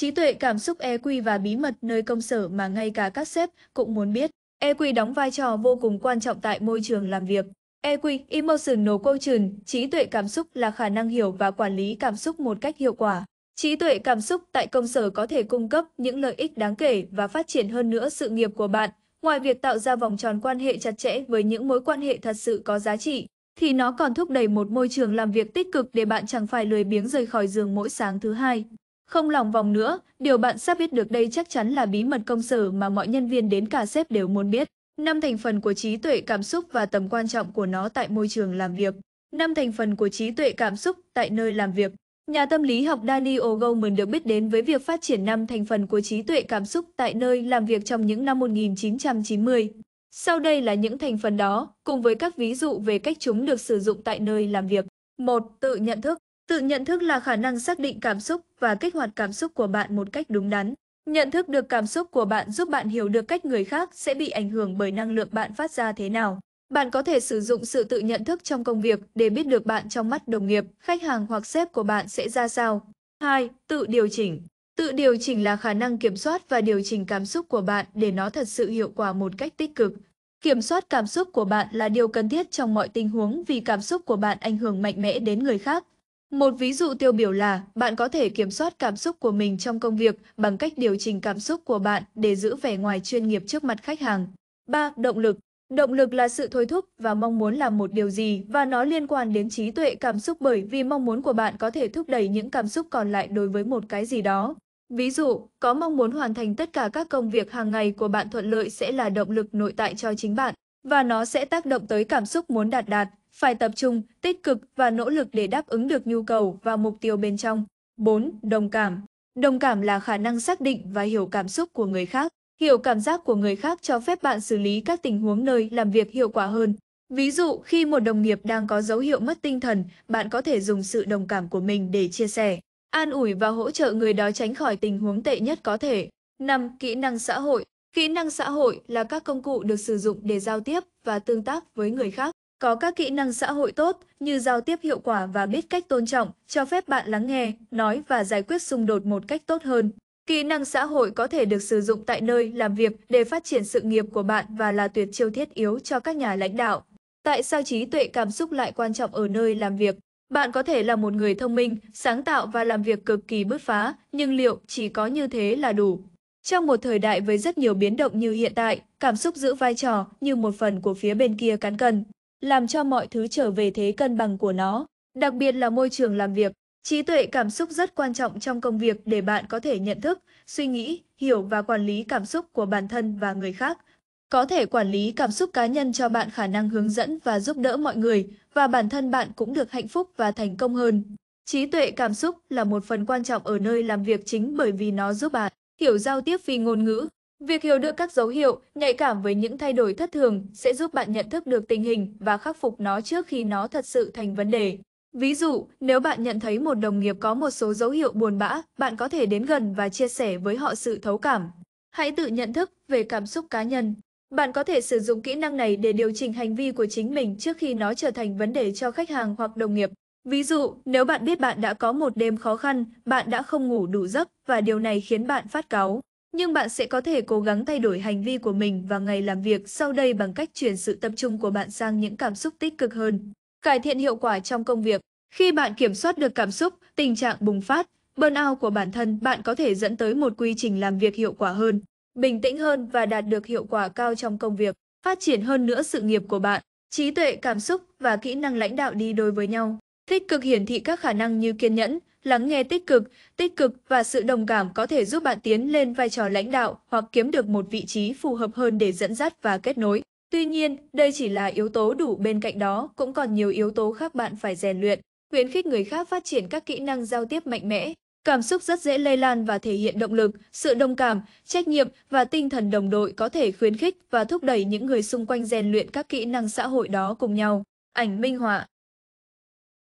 Trí tuệ cảm xúc EQ và bí mật nơi công sở mà ngay cả các sếp cũng muốn biết. EQ đóng vai trò vô cùng quan trọng tại môi trường làm việc. EQ, Emotional Quotient, trí tuệ cảm xúc là khả năng hiểu và quản lý cảm xúc một cách hiệu quả. Trí tuệ cảm xúc tại công sở có thể cung cấp những lợi ích đáng kể và phát triển hơn nữa sự nghiệp của bạn. Ngoài việc tạo ra vòng tròn quan hệ chặt chẽ với những mối quan hệ thật sự có giá trị, thì nó còn thúc đẩy một môi trường làm việc tích cực để bạn chẳng phải lười biếng rời khỏi giường mỗi sáng thứ hai. Không lòng vòng nữa, điều bạn sắp biết được đây chắc chắn là bí mật công sở mà mọi nhân viên đến cả sếp đều muốn biết. Năm thành phần của trí tuệ cảm xúc và tầm quan trọng của nó tại môi trường làm việc. Năm thành phần của trí tuệ cảm xúc tại nơi làm việc. Nhà tâm lý học Daniel Goleman được biết đến với việc phát triển năm thành phần của trí tuệ cảm xúc tại nơi làm việc trong những năm 1990. Sau đây là những thành phần đó, cùng với các ví dụ về cách chúng được sử dụng tại nơi làm việc. 1. Tự nhận thức Tự nhận thức là khả năng xác định cảm xúc và kích hoạt cảm xúc của bạn một cách đúng đắn. Nhận thức được cảm xúc của bạn giúp bạn hiểu được cách người khác sẽ bị ảnh hưởng bởi năng lượng bạn phát ra thế nào. Bạn có thể sử dụng sự tự nhận thức trong công việc để biết được bạn trong mắt đồng nghiệp, khách hàng hoặc sếp của bạn sẽ ra sao. 2. Tự điều chỉnh Tự điều chỉnh là khả năng kiểm soát và điều chỉnh cảm xúc của bạn để nó thật sự hiệu quả một cách tích cực. Kiểm soát cảm xúc của bạn là điều cần thiết trong mọi tình huống vì cảm xúc của bạn ảnh hưởng mạnh mẽ đến người khác một ví dụ tiêu biểu là bạn có thể kiểm soát cảm xúc của mình trong công việc bằng cách điều chỉnh cảm xúc của bạn để giữ vẻ ngoài chuyên nghiệp trước mặt khách hàng. 3. Động lực Động lực là sự thôi thúc và mong muốn làm một điều gì và nó liên quan đến trí tuệ cảm xúc bởi vì mong muốn của bạn có thể thúc đẩy những cảm xúc còn lại đối với một cái gì đó. Ví dụ, có mong muốn hoàn thành tất cả các công việc hàng ngày của bạn thuận lợi sẽ là động lực nội tại cho chính bạn và nó sẽ tác động tới cảm xúc muốn đạt đạt phải tập trung, tích cực và nỗ lực để đáp ứng được nhu cầu và mục tiêu bên trong. 4. Đồng cảm Đồng cảm là khả năng xác định và hiểu cảm xúc của người khác. Hiểu cảm giác của người khác cho phép bạn xử lý các tình huống nơi làm việc hiệu quả hơn. Ví dụ, khi một đồng nghiệp đang có dấu hiệu mất tinh thần, bạn có thể dùng sự đồng cảm của mình để chia sẻ, an ủi và hỗ trợ người đó tránh khỏi tình huống tệ nhất có thể. 5. Kỹ năng xã hội Kỹ năng xã hội là các công cụ được sử dụng để giao tiếp và tương tác với người khác. Có các kỹ năng xã hội tốt như giao tiếp hiệu quả và biết cách tôn trọng, cho phép bạn lắng nghe, nói và giải quyết xung đột một cách tốt hơn. Kỹ năng xã hội có thể được sử dụng tại nơi làm việc để phát triển sự nghiệp của bạn và là tuyệt chiêu thiết yếu cho các nhà lãnh đạo. Tại sao trí tuệ cảm xúc lại quan trọng ở nơi làm việc? Bạn có thể là một người thông minh, sáng tạo và làm việc cực kỳ bứt phá, nhưng liệu chỉ có như thế là đủ? Trong một thời đại với rất nhiều biến động như hiện tại, cảm xúc giữ vai trò như một phần của phía bên kia cán cân làm cho mọi thứ trở về thế cân bằng của nó, đặc biệt là môi trường làm việc. Trí tuệ cảm xúc rất quan trọng trong công việc để bạn có thể nhận thức, suy nghĩ, hiểu và quản lý cảm xúc của bản thân và người khác. Có thể quản lý cảm xúc cá nhân cho bạn khả năng hướng dẫn và giúp đỡ mọi người và bản thân bạn cũng được hạnh phúc và thành công hơn. Trí tuệ cảm xúc là một phần quan trọng ở nơi làm việc chính bởi vì nó giúp bạn hiểu giao tiếp vì ngôn ngữ, Việc hiểu được các dấu hiệu, nhạy cảm với những thay đổi thất thường sẽ giúp bạn nhận thức được tình hình và khắc phục nó trước khi nó thật sự thành vấn đề. Ví dụ, nếu bạn nhận thấy một đồng nghiệp có một số dấu hiệu buồn bã, bạn có thể đến gần và chia sẻ với họ sự thấu cảm. Hãy tự nhận thức về cảm xúc cá nhân. Bạn có thể sử dụng kỹ năng này để điều chỉnh hành vi của chính mình trước khi nó trở thành vấn đề cho khách hàng hoặc đồng nghiệp. Ví dụ, nếu bạn biết bạn đã có một đêm khó khăn, bạn đã không ngủ đủ giấc và điều này khiến bạn phát cáu nhưng bạn sẽ có thể cố gắng thay đổi hành vi của mình vào ngày làm việc sau đây bằng cách chuyển sự tập trung của bạn sang những cảm xúc tích cực hơn. Cải thiện hiệu quả trong công việc Khi bạn kiểm soát được cảm xúc, tình trạng bùng phát, burnout của bản thân, bạn có thể dẫn tới một quy trình làm việc hiệu quả hơn, bình tĩnh hơn và đạt được hiệu quả cao trong công việc, phát triển hơn nữa sự nghiệp của bạn. Trí tuệ, cảm xúc và kỹ năng lãnh đạo đi đôi với nhau. Tích cực hiển thị các khả năng như kiên nhẫn, lắng nghe tích cực, tích cực và sự đồng cảm có thể giúp bạn tiến lên vai trò lãnh đạo hoặc kiếm được một vị trí phù hợp hơn để dẫn dắt và kết nối. Tuy nhiên, đây chỉ là yếu tố đủ bên cạnh đó, cũng còn nhiều yếu tố khác bạn phải rèn luyện, khuyến khích người khác phát triển các kỹ năng giao tiếp mạnh mẽ. Cảm xúc rất dễ lây lan và thể hiện động lực, sự đồng cảm, trách nhiệm và tinh thần đồng đội có thể khuyến khích và thúc đẩy những người xung quanh rèn luyện các kỹ năng xã hội đó cùng nhau. Ảnh minh họa